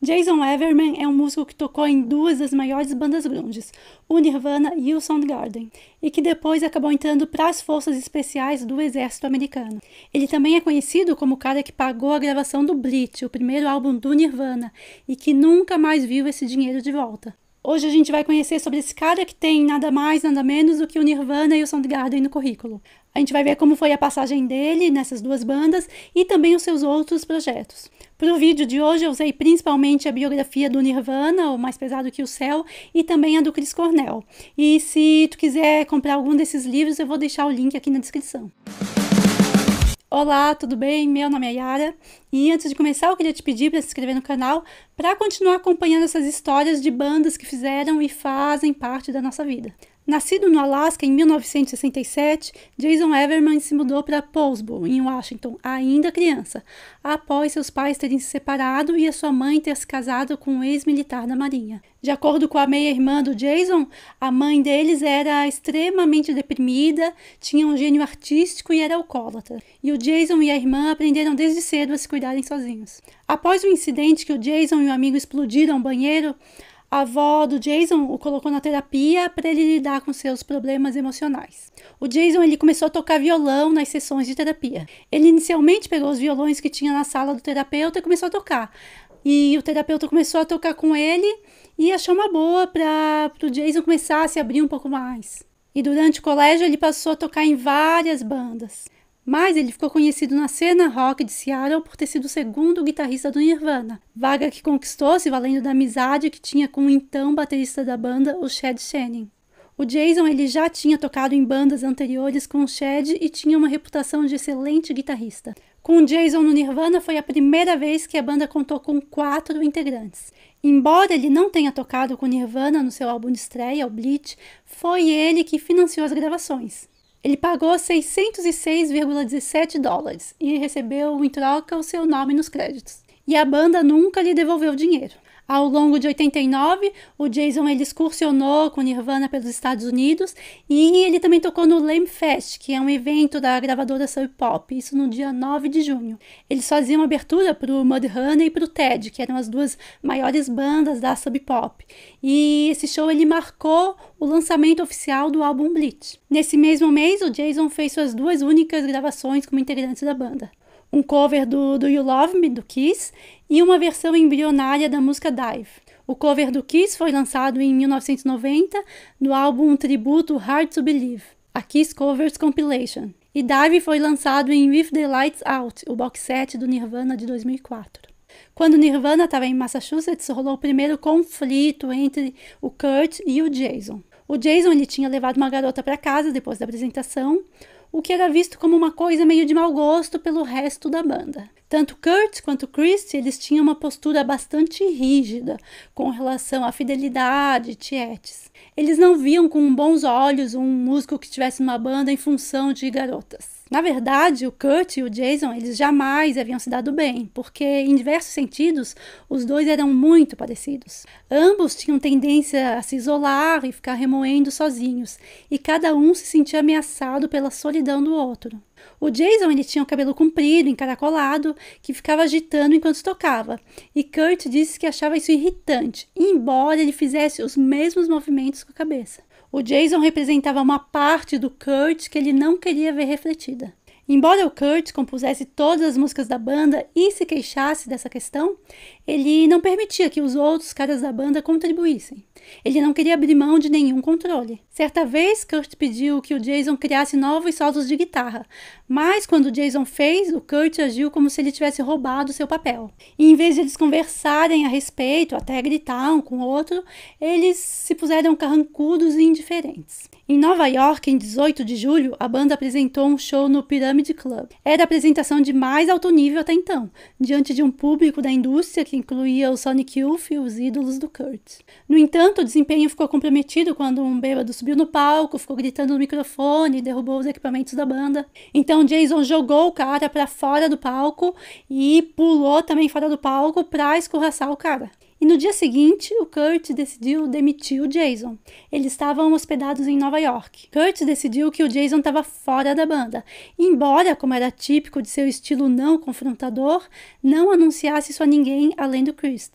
Jason Everman é um músico que tocou em duas das maiores bandas grunges, o Nirvana e o Soundgarden, e que depois acabou entrando para as forças especiais do exército americano. Ele também é conhecido como o cara que pagou a gravação do Bleach, o primeiro álbum do Nirvana, e que nunca mais viu esse dinheiro de volta. Hoje a gente vai conhecer sobre esse cara que tem nada mais, nada menos do que o Nirvana e o Soundgarden no currículo. A gente vai ver como foi a passagem dele nessas duas bandas e também os seus outros projetos. Para o vídeo de hoje eu usei principalmente a biografia do Nirvana, o mais pesado que o céu, e também a do Chris Cornell. E se tu quiser comprar algum desses livros, eu vou deixar o link aqui na descrição. Olá, tudo bem? Meu nome é Yara e antes de começar eu queria te pedir para se inscrever no canal para continuar acompanhando essas histórias de bandas que fizeram e fazem parte da nossa vida. Nascido no Alasca em 1967, Jason Everman se mudou para Posbo, em Washington, ainda criança, após seus pais terem se separado e a sua mãe ter se casado com um ex-militar da Marinha. De acordo com a meia-irmã do Jason, a mãe deles era extremamente deprimida, tinha um gênio artístico e era alcoólatra. E o Jason e a irmã aprenderam desde cedo a se cuidarem sozinhos. Após o incidente que o Jason e o amigo explodiram o banheiro, a avó do Jason o colocou na terapia para ele lidar com seus problemas emocionais. O Jason ele começou a tocar violão nas sessões de terapia. Ele inicialmente pegou os violões que tinha na sala do terapeuta e começou a tocar. E o terapeuta começou a tocar com ele e achou uma boa para o Jason começar a se abrir um pouco mais. E durante o colégio ele passou a tocar em várias bandas mas ele ficou conhecido na cena rock de Seattle por ter sido o segundo guitarrista do Nirvana, vaga que conquistou se valendo da amizade que tinha com o então baterista da banda, o Chad Shannon. O Jason ele já tinha tocado em bandas anteriores com o Chad e tinha uma reputação de excelente guitarrista. Com o Jason no Nirvana foi a primeira vez que a banda contou com quatro integrantes. Embora ele não tenha tocado com Nirvana no seu álbum de estreia, o Bleach, foi ele que financiou as gravações. Ele pagou 606,17 dólares e recebeu em troca o seu nome nos créditos. E a banda nunca lhe devolveu o dinheiro. Ao longo de 89, o Jason ele excursionou com Nirvana pelos Estados Unidos e ele também tocou no Lame Fest, que é um evento da gravadora Sub Pop, isso no dia 9 de junho. Eles faziam abertura para o Mudhoney e para o Ted, que eram as duas maiores bandas da Sub Pop. E esse show ele marcou o lançamento oficial do álbum Bleach. Nesse mesmo mês, o Jason fez suas duas únicas gravações como integrante da banda um cover do Do You Love Me, do Kiss, e uma versão embrionária da música Dive. O cover do Kiss foi lançado em 1990 no álbum tributo Hard to Believe, a Kiss Covers Compilation. E Dive foi lançado em With the Lights Out, o box set do Nirvana de 2004. Quando Nirvana estava em Massachusetts, rolou o primeiro conflito entre o Kurt e o Jason. O Jason ele tinha levado uma garota para casa depois da apresentação o que era visto como uma coisa meio de mau gosto pelo resto da banda. Tanto Kurt quanto Chris, eles tinham uma postura bastante rígida com relação à fidelidade, tietes. Eles não viam com bons olhos um músico que tivesse uma banda em função de garotas. Na verdade, o Kurt e o Jason, eles jamais haviam se dado bem, porque em diversos sentidos, os dois eram muito parecidos. Ambos tinham tendência a se isolar e ficar remoendo sozinhos, e cada um se sentia ameaçado pela solidão do outro. O Jason ele tinha o cabelo comprido, encaracolado, que ficava agitando enquanto tocava, e Kurt disse que achava isso irritante, embora ele fizesse os mesmos movimentos com a cabeça. O Jason representava uma parte do Kurt que ele não queria ver refletida. Embora o Kurt compusesse todas as músicas da banda e se queixasse dessa questão, ele não permitia que os outros caras da banda contribuíssem. Ele não queria abrir mão de nenhum controle. Certa vez, Kurt pediu que o Jason criasse novos solos de guitarra, mas quando o Jason fez, o Kurt agiu como se ele tivesse roubado seu papel. E em vez de eles conversarem a respeito, até gritar um com o outro, eles se puseram carrancudos e indiferentes. Em Nova York, em 18 de julho, a banda apresentou um show no Pirâmide Comedy Club. Era é a apresentação de mais alto nível até então, diante de um público da indústria que incluía o Sonic Youth e os ídolos do Kurt. No entanto, o desempenho ficou comprometido quando um bêbado subiu no palco, ficou gritando no microfone e derrubou os equipamentos da banda. Então Jason jogou o cara para fora do palco e pulou também fora do palco para escorraçar o cara. E no dia seguinte, o Kurt decidiu demitir o Jason. Eles estavam hospedados em Nova York. Kurt decidiu que o Jason estava fora da banda, embora, como era típico de seu estilo não confrontador, não anunciasse isso a ninguém além do Chris.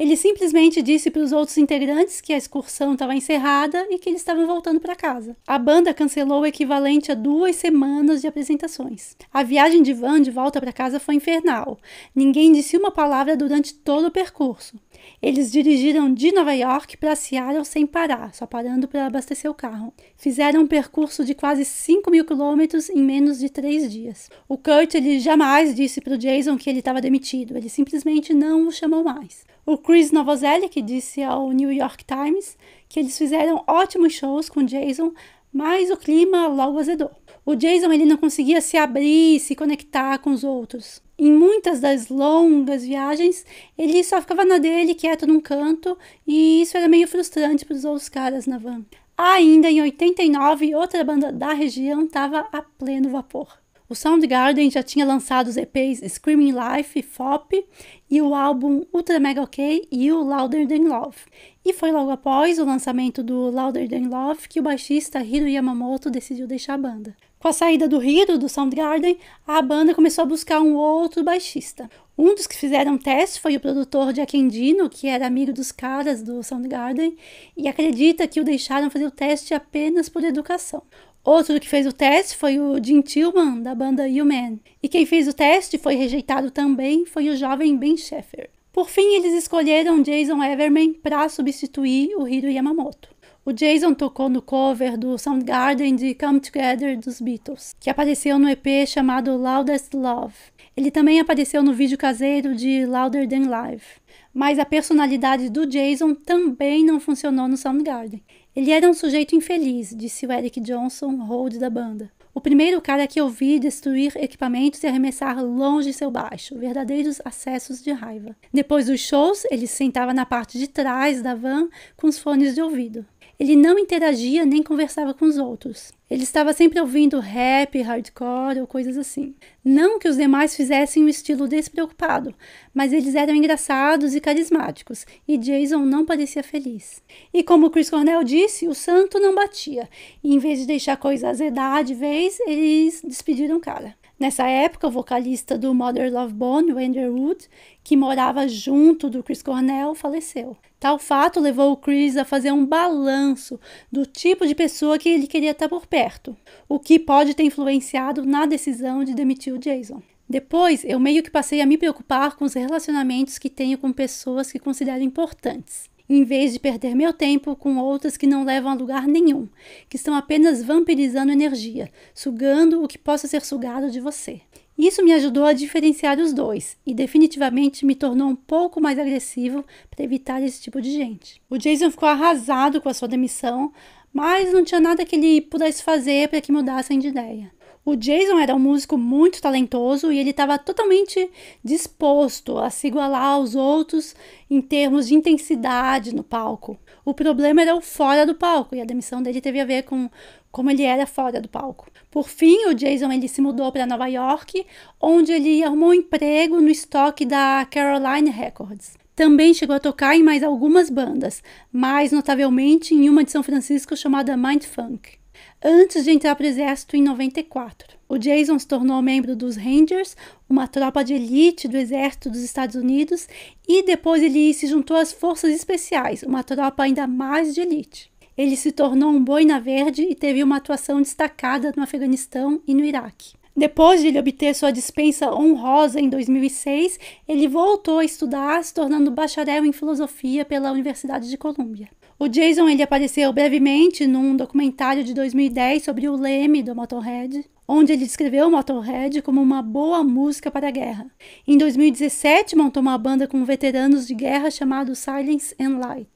Ele simplesmente disse para os outros integrantes que a excursão estava encerrada e que eles estavam voltando para casa. A banda cancelou o equivalente a duas semanas de apresentações. A viagem de van de volta para casa foi infernal. Ninguém disse uma palavra durante todo o percurso. Eles dirigiram de Nova York para Seattle sem parar, só parando para abastecer o carro. Fizeram um percurso de quase 5 mil quilômetros em menos de três dias. O Kurt ele jamais disse para o Jason que ele estava demitido, ele simplesmente não o chamou mais. O Chris Novoselic disse ao New York Times que eles fizeram ótimos shows com Jason, mas o clima logo azedou. O Jason ele não conseguia se abrir e se conectar com os outros. Em muitas das longas viagens, ele só ficava na dele, quieto num canto, e isso era meio frustrante para os outros caras na van. Ainda em 89, outra banda da região estava a pleno vapor. O Soundgarden já tinha lançado os EPs Screaming Life, FOP e o álbum Ultra Mega OK e o Louder Than Love. E foi logo após o lançamento do Louder Than Love que o baixista Hiro Yamamoto decidiu deixar a banda. Com a saída do Hiro do Soundgarden, a banda começou a buscar um outro baixista. Um dos que fizeram teste foi o produtor Jack Endino, que era amigo dos caras do Soundgarden, e acredita que o deixaram fazer o teste apenas por educação. Outro que fez o teste foi o Jim Tillman, da banda U-Man. E quem fez o teste foi rejeitado também foi o jovem Ben Sheffer. Por fim, eles escolheram Jason Everman para substituir o Hiro Yamamoto. O Jason tocou no cover do Soundgarden de Come Together dos Beatles, que apareceu no EP chamado Loudest Love. Ele também apareceu no vídeo caseiro de Louder Than Live. Mas a personalidade do Jason também não funcionou no Soundgarden. Ele era um sujeito infeliz, disse o Eric Johnson, hold da banda. O primeiro cara que eu vi destruir equipamentos e arremessar longe seu baixo, verdadeiros acessos de raiva. Depois dos shows, ele sentava na parte de trás da van com os fones de ouvido. Ele não interagia nem conversava com os outros. Ele estava sempre ouvindo rap, hardcore ou coisas assim. Não que os demais fizessem um estilo despreocupado, mas eles eram engraçados e carismáticos, e Jason não parecia feliz. E como Chris Cornell disse, o santo não batia. E em vez de deixar a coisa azedar de vez, eles despediram o cara. Nessa época, o vocalista do Mother Love Bone, o Wood, que morava junto do Chris Cornell, faleceu. Tal fato levou o Chris a fazer um balanço do tipo de pessoa que ele queria estar por perto, o que pode ter influenciado na decisão de demitir o Jason. Depois, eu meio que passei a me preocupar com os relacionamentos que tenho com pessoas que considero importantes em vez de perder meu tempo com outras que não levam a lugar nenhum, que estão apenas vampirizando energia, sugando o que possa ser sugado de você. Isso me ajudou a diferenciar os dois e definitivamente me tornou um pouco mais agressivo para evitar esse tipo de gente. O Jason ficou arrasado com a sua demissão, mas não tinha nada que ele pudesse fazer para que mudassem de ideia. O Jason era um músico muito talentoso e ele estava totalmente disposto a se igualar aos outros em termos de intensidade no palco. O problema era o fora do palco e a demissão dele teve a ver com como ele era fora do palco. Por fim, o Jason ele se mudou para Nova York, onde ele arrumou um emprego no estoque da Caroline Records. Também chegou a tocar em mais algumas bandas, mais notavelmente em uma de São Francisco chamada Mind Funk antes de entrar para o exército em 94. O Jason se tornou membro dos Rangers, uma tropa de elite do exército dos Estados Unidos, e depois ele se juntou às Forças Especiais, uma tropa ainda mais de elite. Ele se tornou um boina verde e teve uma atuação destacada no Afeganistão e no Iraque. Depois de ele obter sua dispensa honrosa em 2006, ele voltou a estudar, se tornando bacharel em filosofia pela Universidade de Colômbia. O Jason ele apareceu brevemente num documentário de 2010 sobre o leme do Motorhead, onde ele descreveu o Motorhead como uma boa música para a guerra. Em 2017, montou uma banda com veteranos de guerra chamado Silence and Light.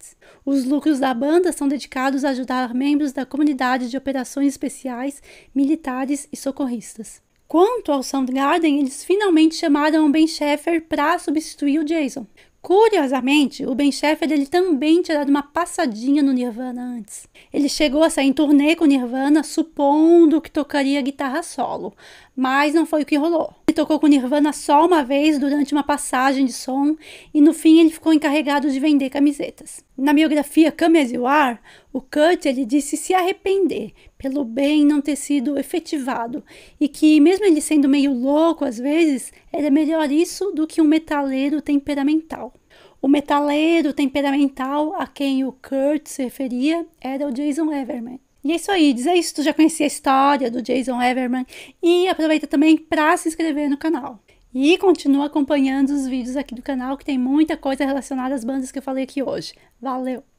Os lucros da banda são dedicados a ajudar membros da comunidade de operações especiais, militares e socorristas. Quanto ao Soundgarden, eles finalmente chamaram Ben Sheffer para substituir o Jason, Curiosamente, o Ben Sheffer ele também tinha dado uma passadinha no Nirvana antes. Ele chegou a sair em turnê com o Nirvana, supondo que tocaria guitarra solo, mas não foi o que rolou. Ele tocou com Nirvana só uma vez durante uma passagem de som e no fim ele ficou encarregado de vender camisetas. Na biografia Come As You Are, o Kurt ele disse se arrepender pelo bem não ter sido efetivado e que mesmo ele sendo meio louco às vezes, era melhor isso do que um metaleiro temperamental. O metaleiro temperamental a quem o Kurt se referia era o Jason Everman. E é isso aí, diz aí é isso, tu já conhecia a história do Jason Everman e aproveita também para se inscrever no canal. E continua acompanhando os vídeos aqui do canal que tem muita coisa relacionada às bandas que eu falei aqui hoje. Valeu!